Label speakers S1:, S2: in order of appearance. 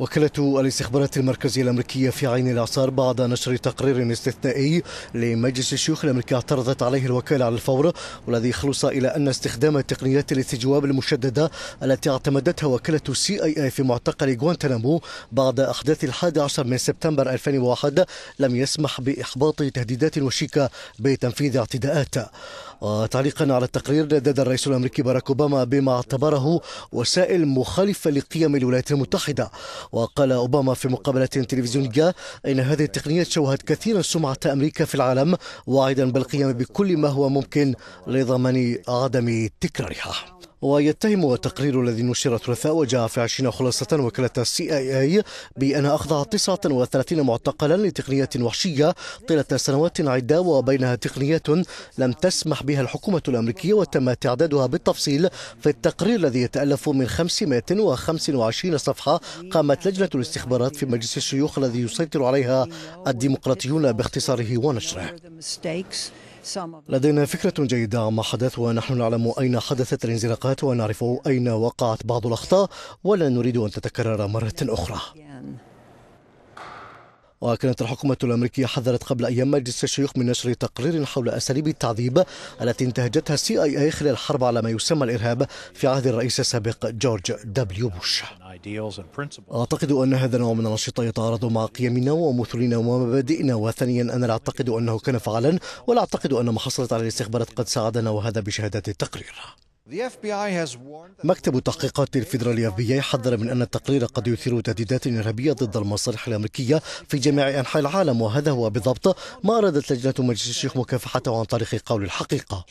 S1: وكالة الاستخبارات المركزية الأمريكية في عين الإعصار بعد نشر تقرير استثنائي لمجلس الشيوخ الأمريكي اعترضت عليه الوكالة على الفور والذي خلص إلى أن استخدام تقنيات الاستجواب المشددة التي اعتمدتها وكالة السي أي أي في معتقل غوانتنامو بعد أحداث الحادي عشر من سبتمبر 2001 لم يسمح بإحباط تهديدات وشيكة بتنفيذ اعتداءات وتعليقا على التقرير ندد الرئيس الامريكي باراك اوباما بما اعتبره وسائل مخالفه لقيم الولايات المتحده وقال اوباما في مقابله تلفزيونيه ان هذه التقنيه شوهت كثيرا سمعه امريكا في العالم واعدا بالقيام بكل ما هو ممكن لضمان عدم تكرارها ويتهم التقرير الذي نشر الثلاثاء وجاء في 20 خلاصة وكالة السي اي اي بأن أخضع 39 معتقلا لتقنية وحشية طيلة سنوات عدة وبينها تقنيات لم تسمح بها الحكومة الأمريكية وتم تعدادها بالتفصيل في التقرير الذي يتألف من 525 صفحة قامت لجنة الاستخبارات في مجلس الشيوخ الذي يسيطر عليها الديمقراطيون باختصاره ونشره. لدينا فكرة جيدة عما حدث ونحن نعلم أين حدثت الانزلاقات ونعرف أين وقعت بعض الأخطاء ولا نريد أن تتكرر مرة أخرى وكانت الحكومة الأمريكية حذرت قبل أيام مجلس الشيوخ من نشر تقرير حول أساليب التعذيب التي انتهجتها السي آي آي خلال الحرب على ما يسمى الإرهاب في عهد الرئيس السابق جورج دبليو بوش أعتقد أن هذا النوع من الأنشطة يتعارض مع قيمنا ومثلنا ومبادئنا وثانيا أنا لا أعتقد أنه كان فعلا ولا أعتقد أن ما حصلت عليه الاستخبارات قد ساعدنا وهذا بشهادات التقرير مكتب التحقيقات الفيدرالي اف بي اي حذر من ان التقرير قد يثير تهديدات ارهابيه ضد المصالح الامريكيه في جميع انحاء العالم وهذا هو بالضبط ما ارادت لجنه مجلس الشيوخ مكافحته عن طريق قول الحقيقه.